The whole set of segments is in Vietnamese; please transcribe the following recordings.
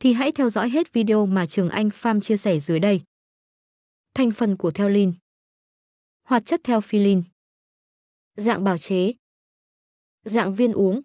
thì hãy theo dõi hết video mà Trường Anh Farm chia sẻ dưới đây. Thành phần của theolin Hoạt chất theophylline Dạng bào chế Dạng viên uống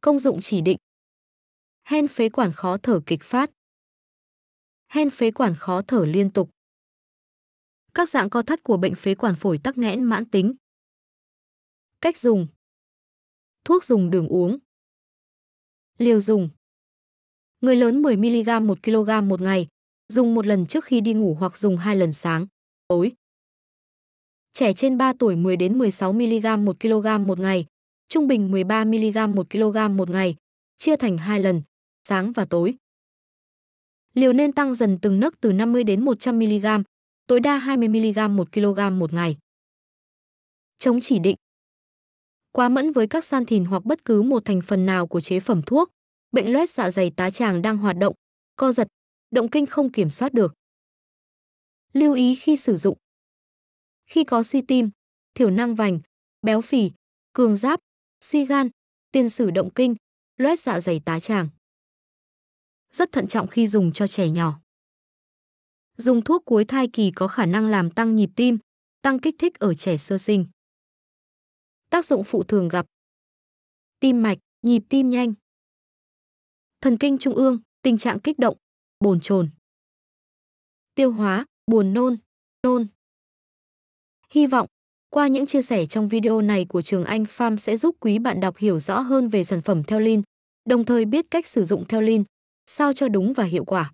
Công dụng chỉ định Hen phế quản khó thở kịch phát Hen phế quản khó thở liên tục Các dạng co thắt của bệnh phế quản phổi tắc nghẽn mãn tính Cách dùng Thuốc dùng đường uống Liều dùng người lớn 10mg 1 kg một ngày, dùng một lần trước khi đi ngủ hoặc dùng hai lần sáng, tối. Trẻ trên 3 tuổi 10 đến 16mg 1 kg một ngày, trung bình 13mg 1 kg một ngày, chia thành hai lần, sáng và tối. Liều nên tăng dần từng nấc từ 50 đến 100mg, tối đa 20mg 1 kg một ngày. Chống chỉ định Quá mẫn với các san thìn hoặc bất cứ một thành phần nào của chế phẩm thuốc, bệnh loét dạ dày tá tràng đang hoạt động, co giật, động kinh không kiểm soát được. Lưu ý khi sử dụng. Khi có suy tim, thiểu năng vành, béo phì, cường giáp, suy gan, tiền sử động kinh, loét dạ dày tá tràng. Rất thận trọng khi dùng cho trẻ nhỏ. Dùng thuốc cuối thai kỳ có khả năng làm tăng nhịp tim, tăng kích thích ở trẻ sơ sinh. Tác dụng phụ thường gặp Tim mạch, nhịp tim nhanh, thần kinh trung ương, tình trạng kích động, bồn chồn. Tiêu hóa, buồn nôn, nôn. Hy vọng, qua những chia sẻ trong video này của Trường Anh Farm sẽ giúp quý bạn đọc hiểu rõ hơn về sản phẩm Theolin, đồng thời biết cách sử dụng Theolin, sao cho đúng và hiệu quả.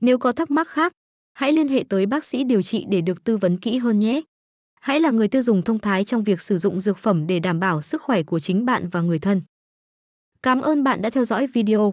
Nếu có thắc mắc khác, hãy liên hệ tới bác sĩ điều trị để được tư vấn kỹ hơn nhé. Hãy là người tiêu dùng thông thái trong việc sử dụng dược phẩm để đảm bảo sức khỏe của chính bạn và người thân. Cảm ơn bạn đã theo dõi video.